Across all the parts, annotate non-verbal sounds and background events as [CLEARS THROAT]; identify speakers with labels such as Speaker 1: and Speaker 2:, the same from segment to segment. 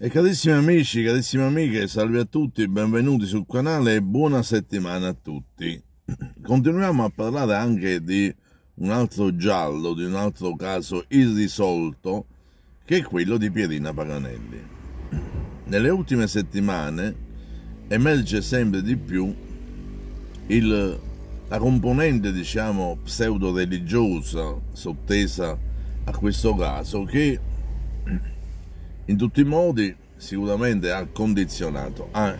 Speaker 1: E carissimi amici, carissime amiche, salve a tutti, benvenuti sul canale e buona settimana a tutti. [CLEARS THROAT] Continuiamo a parlare anche di un altro giallo, di un altro caso irrisolto, che è quello di Pierina Paganelli. [CLEARS THROAT] Nelle ultime settimane emerge sempre di più il, la componente, diciamo, pseudo-religiosa sottesa a questo caso, che in tutti i modi sicuramente ha condizionato, ha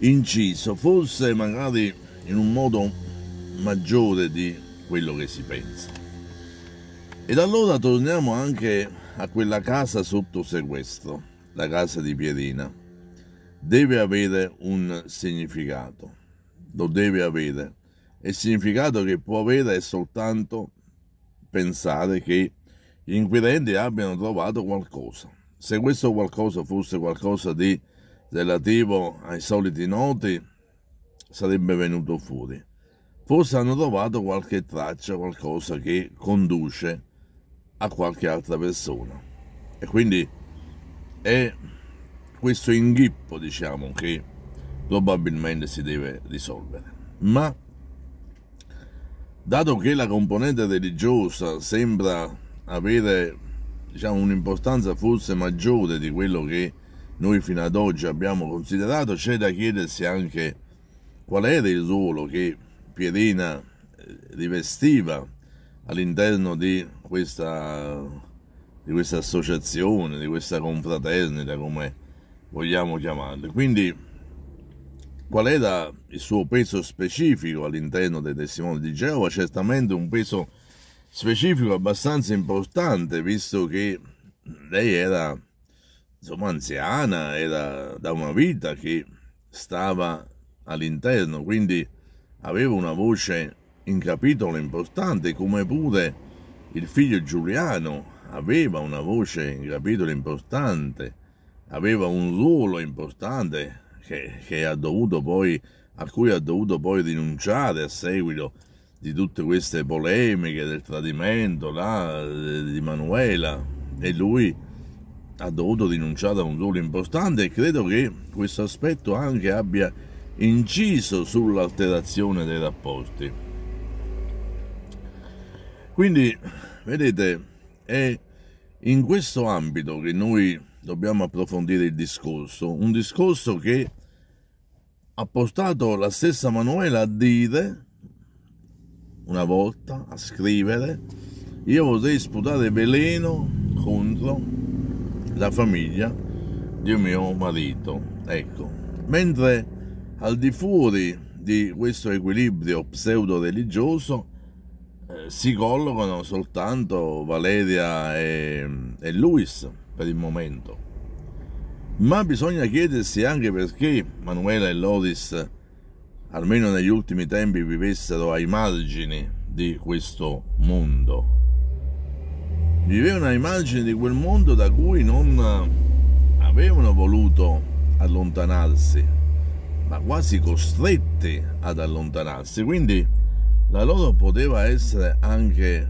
Speaker 1: inciso, forse magari in un modo maggiore di quello che si pensa. Ed allora torniamo anche a quella casa sotto sequestro, la casa di Pierina. Deve avere un significato, lo deve avere. E il significato che può avere è soltanto pensare che gli inquirenti abbiano trovato qualcosa se questo qualcosa fosse qualcosa di relativo ai soliti noti, sarebbe venuto fuori. Forse hanno trovato qualche traccia, qualcosa che conduce a qualche altra persona. E quindi è questo inghippo, diciamo, che probabilmente si deve risolvere. Ma dato che la componente religiosa sembra avere diciamo, un'importanza forse maggiore di quello che noi fino ad oggi abbiamo considerato, c'è da chiedersi anche qual era il ruolo che Pierina eh, rivestiva all'interno di questa, di questa associazione, di questa confraternita, come vogliamo chiamarla. Quindi qual era il suo peso specifico all'interno dei testimoni di Geova? Certamente un peso specifico abbastanza importante, visto che lei era insomma anziana, era da una vita che stava all'interno, quindi aveva una voce in capitolo importante, come pure il figlio Giuliano aveva una voce in capitolo importante, aveva un ruolo importante che, che ha dovuto poi, a cui ha dovuto poi rinunciare a seguito di tutte queste polemiche del tradimento là, eh, di Manuela e lui ha dovuto rinunciare a un ruolo importante e credo che questo aspetto anche abbia inciso sull'alterazione dei rapporti. Quindi, vedete, è in questo ambito che noi dobbiamo approfondire il discorso, un discorso che ha portato la stessa Manuela a dire una volta a scrivere io vorrei sputare veleno contro la famiglia di mio marito. Ecco, mentre al di fuori di questo equilibrio pseudo-religioso eh, si collocano soltanto Valeria e, e Luis per il momento. Ma bisogna chiedersi anche perché Manuela e Loris almeno negli ultimi tempi vivessero ai margini di questo mondo. Vivevano ai margini di quel mondo da cui non eh, avevano voluto allontanarsi, ma quasi costretti ad allontanarsi. Quindi la loro poteva essere anche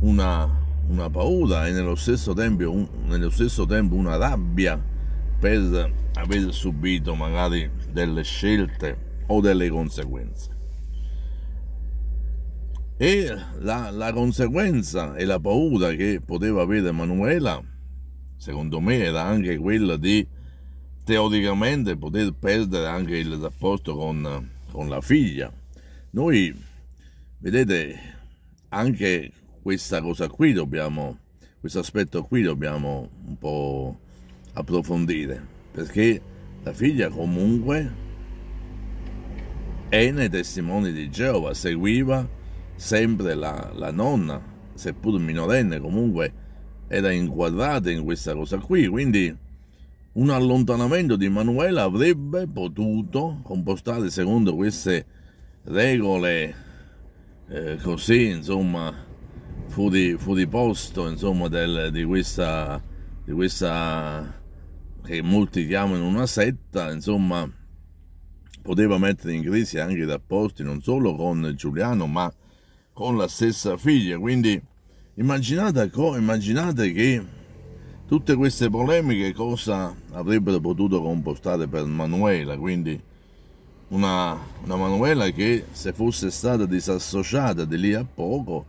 Speaker 1: una, una paura e nello stesso, tempo, un, nello stesso tempo una rabbia per aver subito magari delle scelte o delle conseguenze. E la, la conseguenza e la paura che poteva avere Manuela, secondo me, era anche quella di teoricamente poter perdere anche il rapporto con, con la figlia. Noi, vedete, anche questa cosa qui dobbiamo, questo aspetto qui dobbiamo un po' approfondire, perché la figlia comunque e nei testimoni di Geova seguiva sempre la, la nonna, seppur minorenne comunque era inquadrata in questa cosa qui, quindi un allontanamento di Manuela avrebbe potuto compostare secondo queste regole eh, così insomma fuori, fuori posto insomma del, di questa di questa che molti chiamano una setta insomma poteva mettere in crisi anche i rapporti non solo con Giuliano ma con la stessa figlia. Quindi immaginate, immaginate che tutte queste polemiche cosa avrebbero potuto comportare per Manuela. Quindi una, una Manuela che se fosse stata disassociata di lì a poco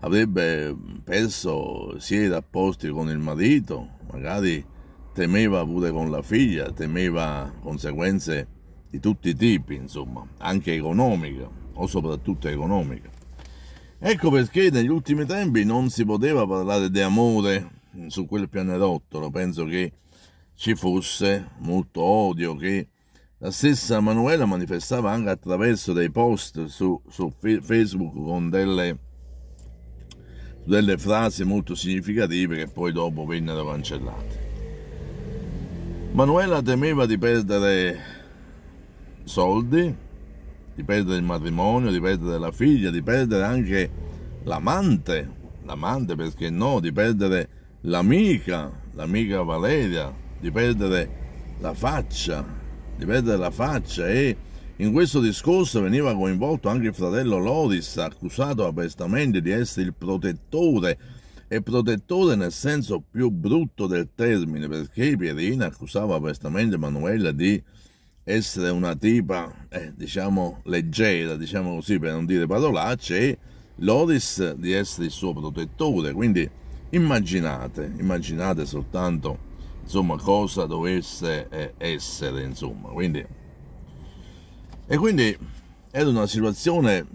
Speaker 1: avrebbe perso sia i rapporti con il marito, magari temeva pure con la figlia, temeva conseguenze di tutti i tipi, insomma, anche economica o soprattutto economica. Ecco perché negli ultimi tempi non si poteva parlare di amore su quel pianerottolo, penso che ci fosse molto odio che la stessa Manuela manifestava anche attraverso dei post su, su Facebook con delle, delle frasi molto significative che poi dopo vennero cancellate. Manuela temeva di perdere soldi, di perdere il matrimonio, di perdere la figlia, di perdere anche l'amante, l'amante perché no, di perdere l'amica, l'amica Valeria, di perdere la faccia, di perdere la faccia e in questo discorso veniva coinvolto anche il fratello Loris, accusato apertamente di essere il protettore e protettore nel senso più brutto del termine, perché Pierina accusava apertamente Emanuela di essere una tipa, eh, diciamo, leggera, diciamo così, per non dire parolacce, e Loris di essere il suo protettore. Quindi immaginate, immaginate soltanto, insomma, cosa dovesse eh, essere, insomma. Quindi, e quindi era una situazione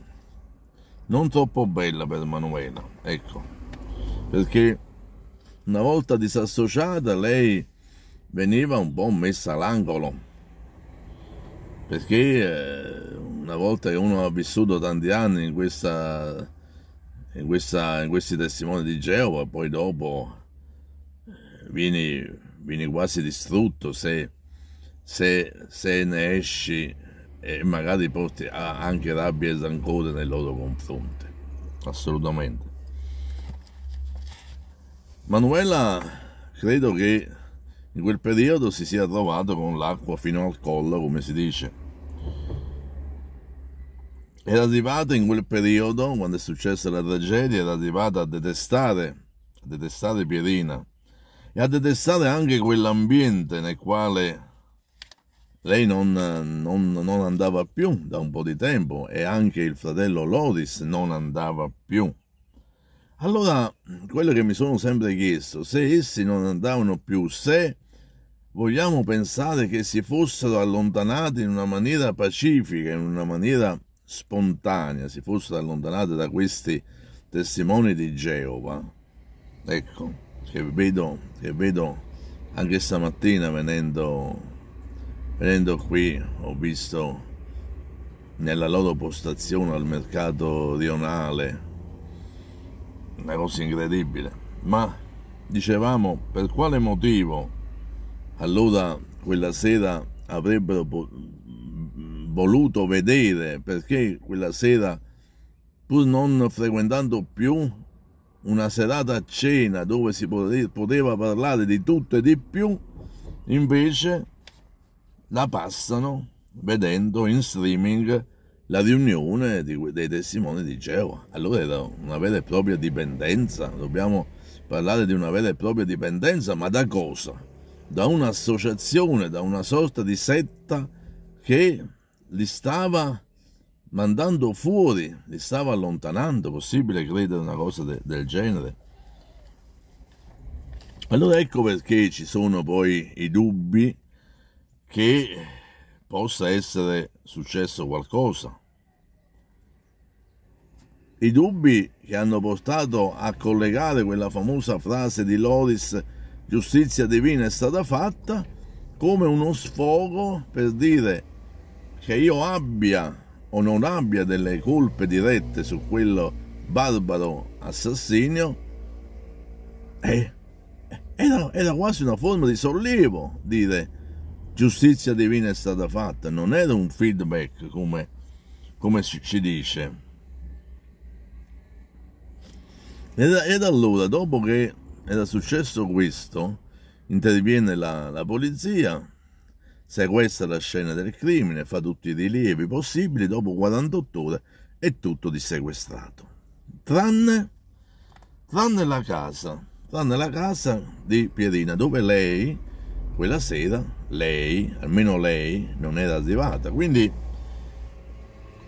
Speaker 1: non troppo bella per Manuela, ecco, perché una volta disassociata lei veniva un po' messa all'angolo perché eh, una volta che uno ha vissuto tanti anni in, questa, in, questa, in questi testimoni di Geova, poi dopo eh, vieni, vieni quasi distrutto se, se, se, ne esci e magari porti anche rabbia e zancore nei loro confronti, assolutamente. Manuela credo che in quel periodo si sia trovato con l'acqua fino al collo, come si dice era arrivata in quel periodo, quando è successa la tragedia, era arrivata a detestare, a detestare Pierina e a detestare anche quell'ambiente nel quale lei non, non, non, andava più da un po' di tempo e anche il fratello Loris non andava più. Allora, quello che mi sono sempre chiesto, se essi non andavano più, se vogliamo pensare che si fossero allontanati in una maniera pacifica, in una maniera spontanea si fosse allontanata da questi testimoni di Geova, ecco, che vedo, che vedo anche stamattina venendo, venendo qui, ho visto nella loro postazione al mercato rionale, una cosa incredibile, ma dicevamo per quale motivo allora quella sera avrebbero potuto voluto vedere perché quella sera, pur non frequentando più una serata a cena dove si poteva parlare di tutto e di più, invece la passano vedendo in streaming la riunione dei testimoni di Geova. Allora era una vera e propria dipendenza, dobbiamo parlare di una vera e propria dipendenza, ma da cosa? Da un'associazione, da una sorta di setta che li stava mandando fuori, li stava allontanando, possibile credere una cosa de, del genere? Allora ecco perché ci sono poi i dubbi che possa essere successo qualcosa. I dubbi che hanno portato a collegare quella famosa frase di Loris giustizia divina è stata fatta come uno sfogo per dire che io abbia o non abbia delle colpe dirette su quello barbaro assassino eh, era, era quasi una forma di sollievo dire giustizia divina è stata fatta, non era un feedback come, come ci dice. Ed, ed, allora, dopo che era successo questo, interviene la, la polizia sequestra la scena del crimine, fa tutti i rilievi possibili, dopo 48 ore è tutto dissequestrato. Tranne, tranne la casa, tranne la casa di Pierina, dove lei, quella sera, lei, almeno lei, non era arrivata. Quindi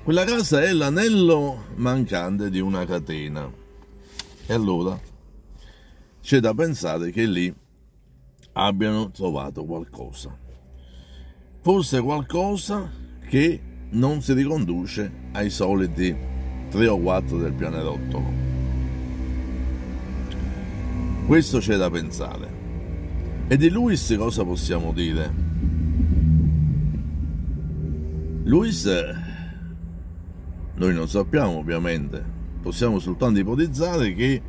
Speaker 1: quella casa è l'anello mancante di una catena. E allora c'è da pensare che lì abbiano trovato qualcosa forse qualcosa che non si riconduce ai soliti 3 o 4 del pianerottolo. Questo c'è da pensare. E di Luis cosa possiamo dire? Luis noi non sappiamo ovviamente, possiamo soltanto ipotizzare che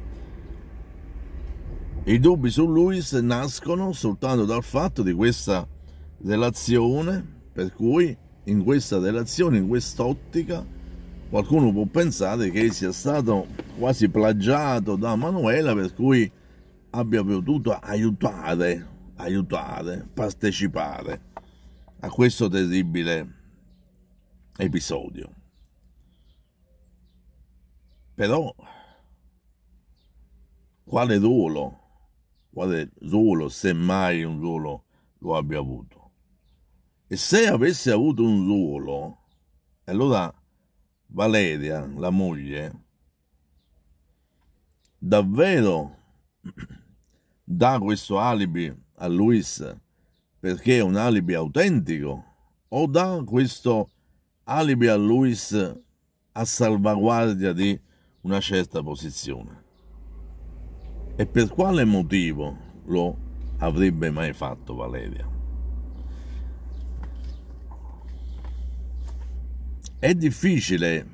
Speaker 1: i dubbi su Luis nascono soltanto dal fatto di questa delazione, per cui in questa relazione, in quest'ottica, qualcuno può pensare che sia stato quasi plagiato da Manuela, per cui abbia potuto aiutare, aiutare, partecipare a questo terribile episodio. Però quale ruolo, quale ruolo, semmai un ruolo lo abbia avuto? E se avesse avuto un ruolo, allora Valeria, la moglie, davvero [CLEARS THROAT] dà questo alibi a Luis perché è un alibi autentico o dà questo alibi a Luis a salvaguardia di una certa posizione? E per quale motivo lo avrebbe mai fatto Valeria? È difficile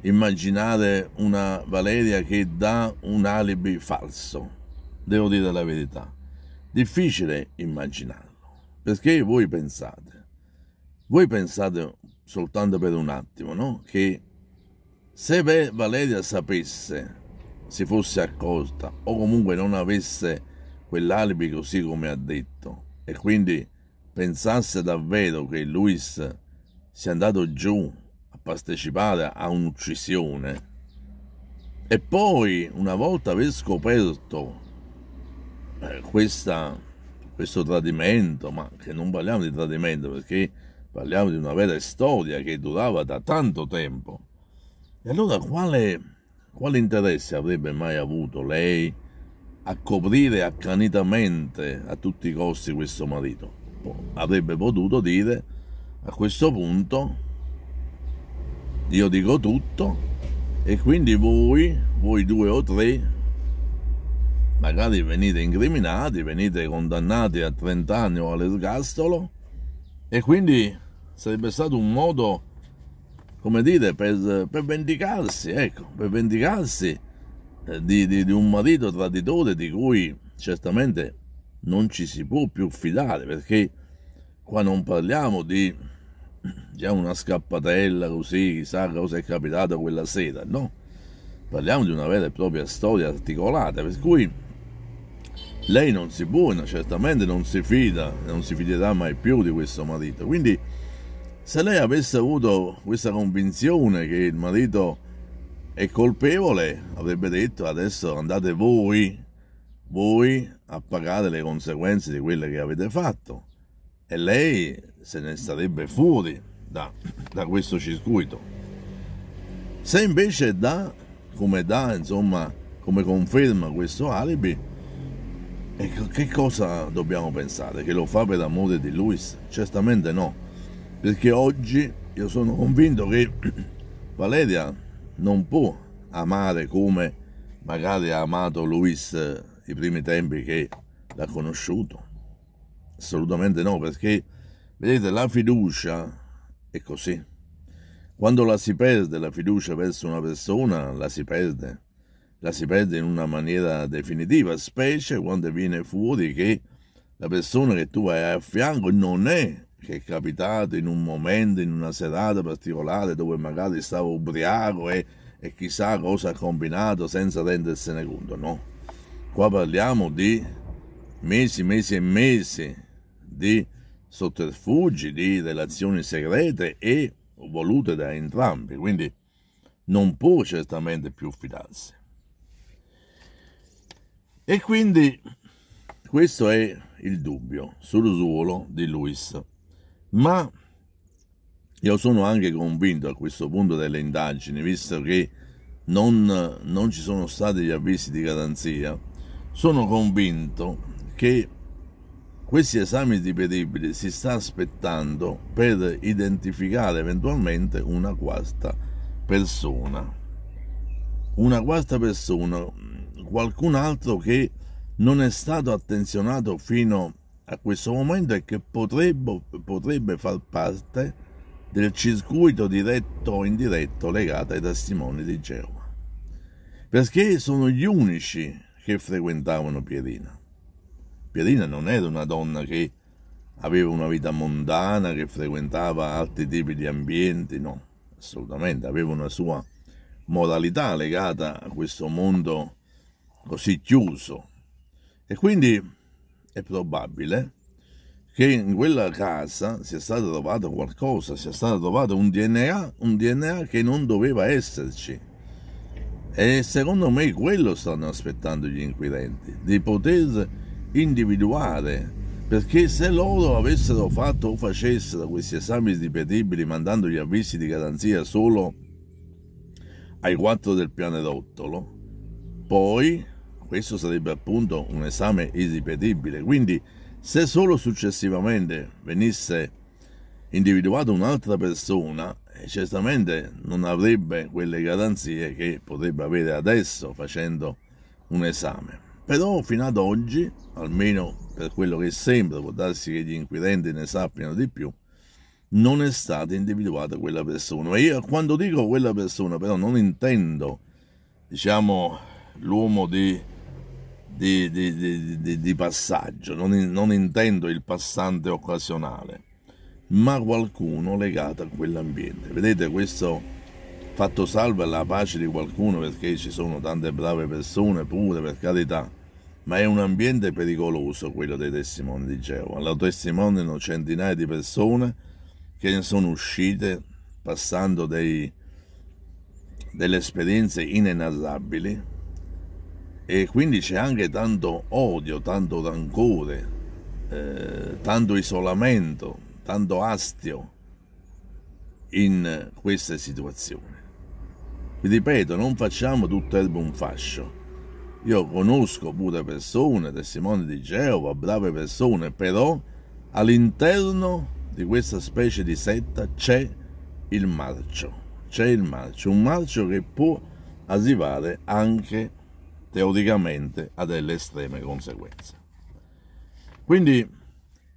Speaker 1: immaginare una Valeria che dà un alibi falso, devo dire la verità. Difficile immaginarlo. Perché voi pensate? Voi pensate soltanto per un attimo, no? Che se Valeria sapesse, si fosse accorta o comunque non avesse quell'alibi così come ha detto e quindi pensasse davvero che Luis sia andato giù partecipare a un'uccisione e poi una volta aver scoperto eh, questa, questo tradimento, ma che non parliamo di tradimento perché parliamo di una vera storia che durava da tanto tempo, e allora quale, quale interesse avrebbe mai avuto lei a coprire accanitamente a tutti i costi questo marito? Boh, avrebbe potuto dire a questo punto io dico tutto e quindi voi, voi due o tre, magari venite incriminati, venite condannati a 30 anni o all'ergastolo e quindi sarebbe stato un modo, come dire, per, per vendicarsi, ecco, per vendicarsi eh, di, di, di un marito traditore di cui certamente non ci si può più fidare perché qua non parliamo di già una scappatella così, chissà cosa è capitato quella sera, no. Parliamo di una vera e propria storia articolata, per cui lei non si buona, certamente non si fida, non si fiderà mai più di questo marito. Quindi se lei avesse avuto questa convinzione che il marito è colpevole, avrebbe detto adesso andate voi, voi a pagare le conseguenze di quello che avete fatto. E lei se ne starebbe fuori da, da questo circuito. Se invece dà, come dà, insomma, come conferma questo alibi, ecco, che cosa dobbiamo pensare? Che lo fa per amore di Luis? Certamente no, perché oggi io sono convinto che [CLEARS THROAT] Valeria non può amare come magari ha amato Luis eh, i primi tempi che l'ha conosciuto. Assolutamente no, perché Vedete, la fiducia è così. Quando la si perde, la fiducia verso una persona, la si perde. La si perde in una maniera definitiva, specie quando viene fuori che la persona che tu hai a fianco non è che è capitato in un momento, in una serata particolare dove magari stava ubriaco e, e chissà cosa ha combinato senza rendersene conto, no. Qua parliamo di mesi, mesi e mesi di sotterfugi, di relazioni segrete e volute da entrambi, quindi non può certamente più fidarsi. E quindi questo è il dubbio sul ruolo di Luis. Ma io sono anche convinto a questo punto delle indagini, visto che non, non ci sono stati gli avvisi di garanzia, sono convinto che questi esami ripetibili si sta aspettando per identificare eventualmente una quarta persona. Una quarta persona, qualcun altro che non è stato attenzionato fino a questo momento e che potrebbe, potrebbe far parte del circuito diretto o indiretto legato ai testimoni di Geova, perché sono gli unici che frequentavano Pierina. Pierina non era una donna che aveva una vita mondana, che frequentava altri tipi di ambienti, no, assolutamente, aveva una sua moralità legata a questo mondo così chiuso. E quindi è probabile che in quella casa sia stato trovato qualcosa, sia stato trovato un DNA, un DNA che non doveva esserci. E secondo me quello stanno aspettando gli inquirenti, di poter individuare, perché se loro avessero fatto o facessero questi esami ripetibili mandando gli avvisi di garanzia solo ai quattro del pianerottolo, poi questo sarebbe appunto un esame irripetibile. Quindi se solo successivamente venisse individuata un'altra persona, eh, certamente non avrebbe quelle garanzie che potrebbe avere adesso facendo un esame. Però fino ad oggi, almeno per quello che sembra, può darsi che gli inquirenti ne sappiano di più, non è stata individuata quella persona. E io quando dico quella persona, però non intendo, diciamo, l'uomo di, di, di, di passaggio, non, non intendo il passante occasionale, ma qualcuno legato a quell'ambiente. Vedete questo fatto salva la pace di qualcuno perché ci sono tante brave persone pure per carità ma è un ambiente pericoloso quello dei testimoni di Geova. Lo testimoniano centinaia di persone che ne sono uscite passando dei, delle esperienze inenarrabili e quindi c'è anche tanto odio, tanto rancore, eh, tanto isolamento, tanto astio in queste situazioni. Vi ripeto, non facciamo tutto erbe un fascio io conosco pure persone, testimoni di Geova, brave persone, però all'interno di questa specie di setta c'è il marcio. C'è il marcio, un marcio che può arrivare anche teoricamente a delle estreme conseguenze. Quindi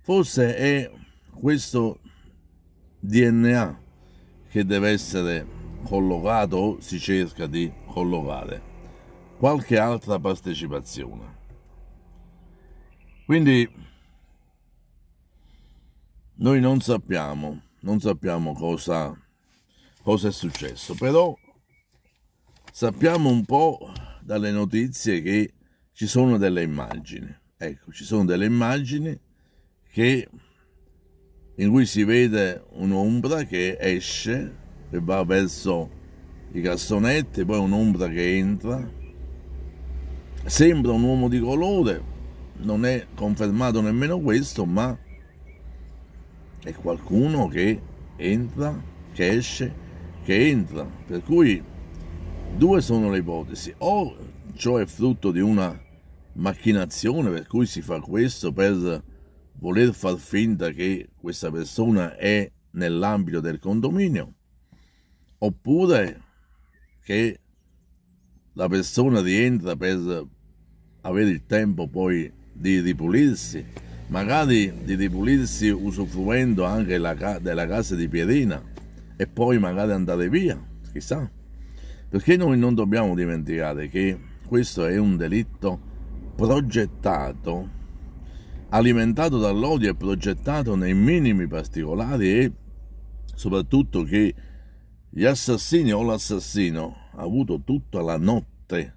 Speaker 1: forse è questo DNA che deve essere collocato o si cerca di collocare qualche altra partecipazione. Quindi noi non sappiamo, non sappiamo cosa, cosa è successo, però sappiamo un po' dalle notizie che ci sono delle immagini. Ecco, ci sono delle immagini che, in cui si vede un'ombra che esce, e va verso i cassonetti, poi un'ombra che entra sembra un uomo di colore, non è confermato nemmeno questo, ma è qualcuno che entra, che esce, che entra. Per cui due sono le ipotesi, o ciò è frutto di una macchinazione per cui si fa questo per voler far finta che questa persona è nell'ambito del condominio, oppure che la persona rientra per avere il tempo poi di ripulirsi, magari di ripulirsi usufruendo anche la, della casa di Pierina e poi magari andare via, chissà. Perché noi non dobbiamo dimenticare che questo è un delitto progettato, alimentato dall'odio e progettato nei minimi particolari e soprattutto che gli assassini o l'assassino ha avuto tutta la notte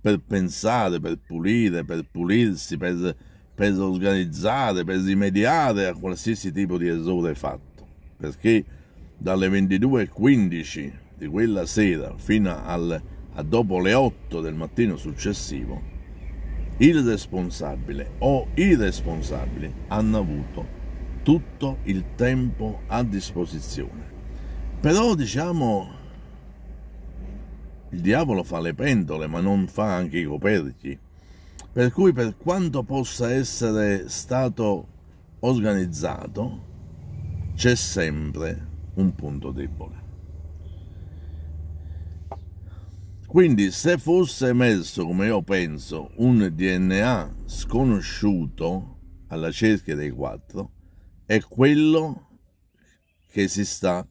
Speaker 1: per pensare, per pulire, per pulirsi, per, per organizzare, per rimediare a qualsiasi tipo di errore fatto. Perché dalle 22.15 di quella sera fino al, a dopo le 8 del mattino successivo, il responsabile o i responsabili hanno avuto tutto il tempo a disposizione. Però diciamo il diavolo fa le pentole, ma non fa anche i coperchi. Per cui per quanto possa essere stato organizzato, c'è sempre un punto debole. Quindi se fosse emerso, come io penso, un DNA sconosciuto alla cerchia dei quattro, è quello che si sta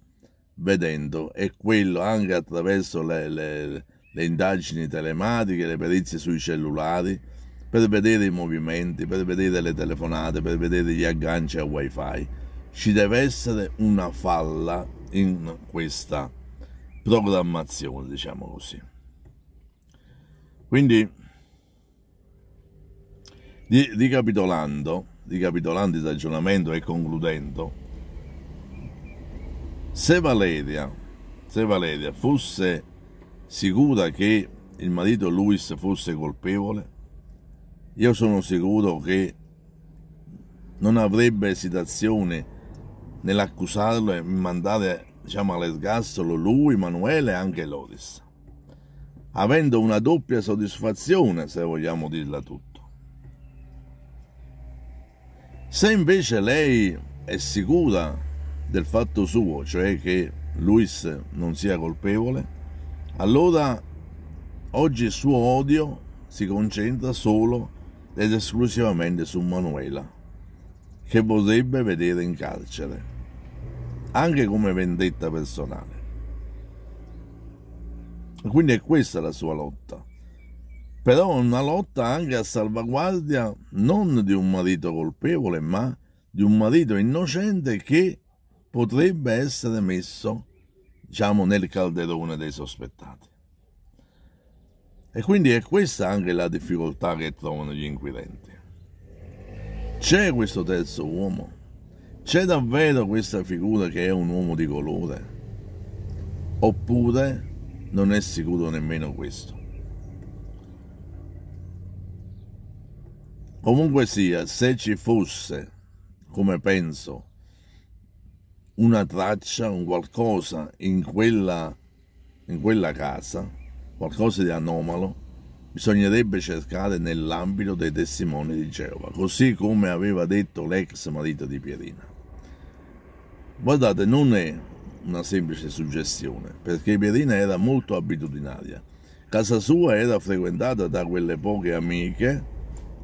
Speaker 1: vedendo e quello anche attraverso le, le, le indagini telematiche, le perizie sui cellulari, per vedere i movimenti, per vedere le telefonate, per vedere gli agganci a wifi. Ci deve essere una falla in questa programmazione, diciamo così. Quindi, ricapitolando, ricapitolando il ragionamento e concludendo, se Valeria, se Valeria fosse sicura che il marito Luis fosse colpevole, io sono sicuro che non avrebbe esitazione nell'accusarlo e mandare diciamo, all'ergastolo lui, Emanuele e anche Loris, avendo una doppia soddisfazione, se vogliamo dirla tutto. Se invece lei è sicura del fatto suo, cioè che Luis non sia colpevole, allora oggi il suo odio si concentra solo ed esclusivamente su Manuela, che vorrebbe vedere in carcere, anche come vendetta personale. Quindi è questa la sua lotta, però è una lotta anche a salvaguardia non di un marito colpevole, ma di un marito innocente che potrebbe essere messo, diciamo, nel calderone dei sospettati. E quindi è questa anche la difficoltà che trovano gli inquirenti. C'è questo terzo uomo? C'è davvero questa figura che è un uomo di colore? Oppure non è sicuro nemmeno questo? Comunque sia, se ci fosse, come penso, una traccia, un qualcosa in quella, in quella casa, qualcosa di anomalo, bisognerebbe cercare nell'ambito dei testimoni di Geova, così come aveva detto l'ex marito di Pierina. Guardate, non è una semplice suggestione, perché Pierina era molto abitudinaria. Casa sua era frequentata da quelle poche amiche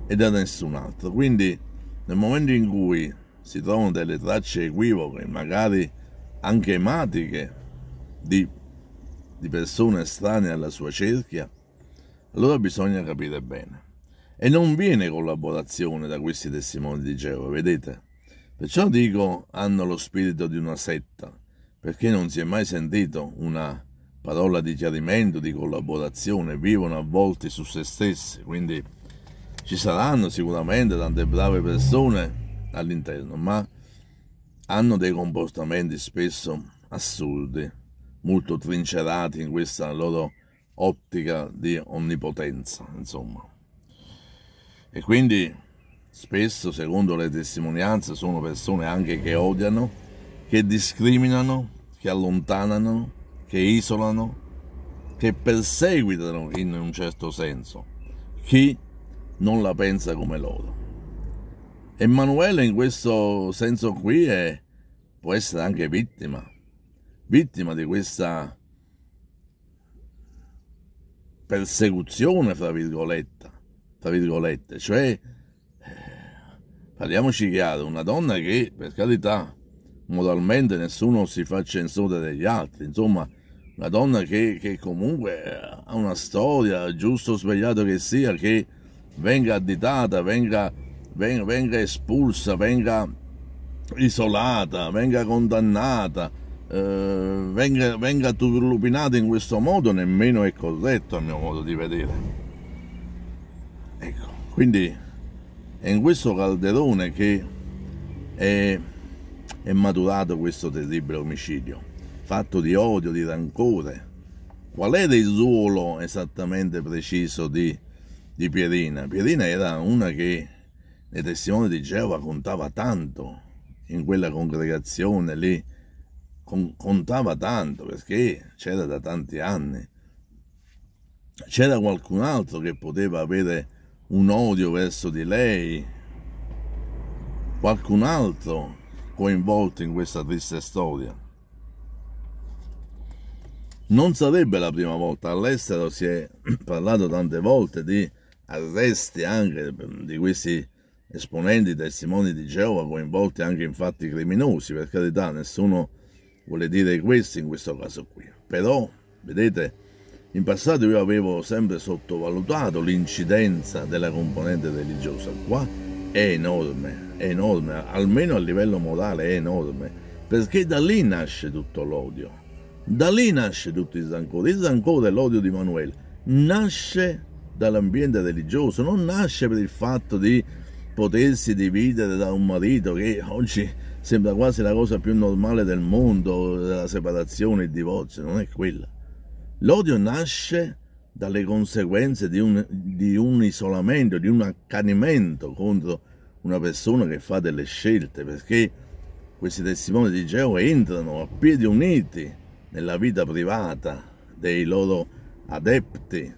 Speaker 1: e da nessun altro, quindi nel momento in cui si trovano delle tracce equivoche, magari anche ematiche, di, di persone strane alla sua cerchia, allora bisogna capire bene. E non viene collaborazione da questi testimoni di Geova, vedete? Perciò dico hanno lo spirito di una setta, perché non si è mai sentito una parola di chiarimento, di collaborazione, vivono a volte su se stessi, quindi ci saranno sicuramente tante brave persone all'interno, ma hanno dei comportamenti spesso assurdi, molto trincerati in questa loro ottica di onnipotenza, insomma. E quindi spesso, secondo le testimonianze, sono persone anche che odiano, che discriminano, che allontanano, che isolano, che perseguitano in un certo senso chi non la pensa come loro. Emanuele in questo senso qui è, può essere anche vittima, vittima di questa persecuzione, fra virgolette, fra virgolette. cioè, eh, parliamoci chiaro, una donna che, per carità, moralmente nessuno si fa censore degli altri, insomma, una donna che, che comunque ha una storia, giusto o sbagliato che sia, che venga additata, venga venga espulsa, venga isolata, venga condannata, eh, venga, venga turlupinata in questo modo nemmeno è corretto a mio modo di vedere. Ecco, quindi è in questo calderone che è, è maturato questo terribile omicidio, fatto di odio, di rancore. Qual era il ruolo esattamente preciso di, di Pierina? Pierina era una che dei testimoni di Geova contava tanto in quella congregazione lì, con, contava tanto perché c'era da tanti anni. C'era qualcun altro che poteva avere un odio verso di lei, qualcun altro coinvolto in questa triste storia. Non sarebbe la prima volta, all'estero si è [CLEARS THROAT] parlato tante volte di arresti anche di questi esponenti, testimoni di Geova coinvolti anche in fatti criminosi, per carità, nessuno vuole dire questo in questo caso qui. Però, vedete, in passato io avevo sempre sottovalutato l'incidenza della componente religiosa, qua è enorme, è enorme, almeno a livello morale è enorme, perché da lì nasce tutto l'odio, da lì nasce tutto il rancore, il rancore e l'odio di Emanuele nasce dall'ambiente religioso, non nasce per il fatto di potersi dividere da un marito che oggi sembra quasi la cosa più normale del mondo, la separazione, il divorzio, non è quella. L'odio nasce dalle conseguenze di un, di un isolamento, di un accanimento contro una persona che fa delle scelte, perché questi testimoni di Geo entrano a piedi uniti nella vita privata dei loro adepti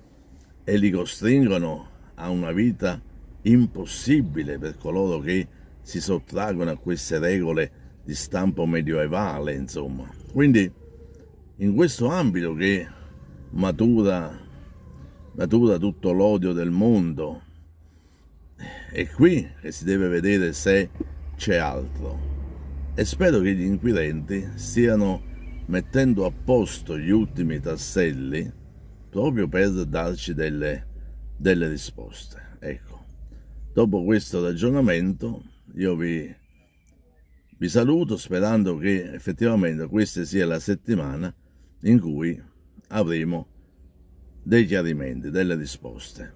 Speaker 1: e li costringono a una vita privata impossibile per coloro che si sottraggono a queste regole di stampo medioevale, insomma. Quindi in questo ambito che matura, matura tutto l'odio del mondo, è qui che si deve vedere se c'è altro. E spero che gli inquirenti stiano mettendo a posto gli ultimi tasselli proprio per darci delle, delle risposte. Ecco. Dopo questo ragionamento io vi, vi saluto sperando che effettivamente questa sia la settimana in cui avremo dei chiarimenti, delle risposte.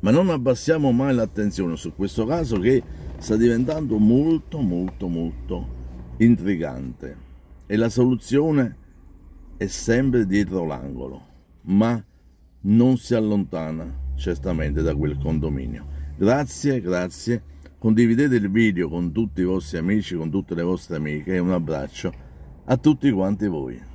Speaker 1: Ma non abbassiamo mai l'attenzione su questo caso che sta diventando molto molto molto intrigante e la soluzione è sempre dietro l'angolo, ma non si allontana certamente da quel condominio. Grazie, grazie. Condividete il video con tutti i vostri amici, con tutte le vostre amiche e un abbraccio a tutti quanti voi.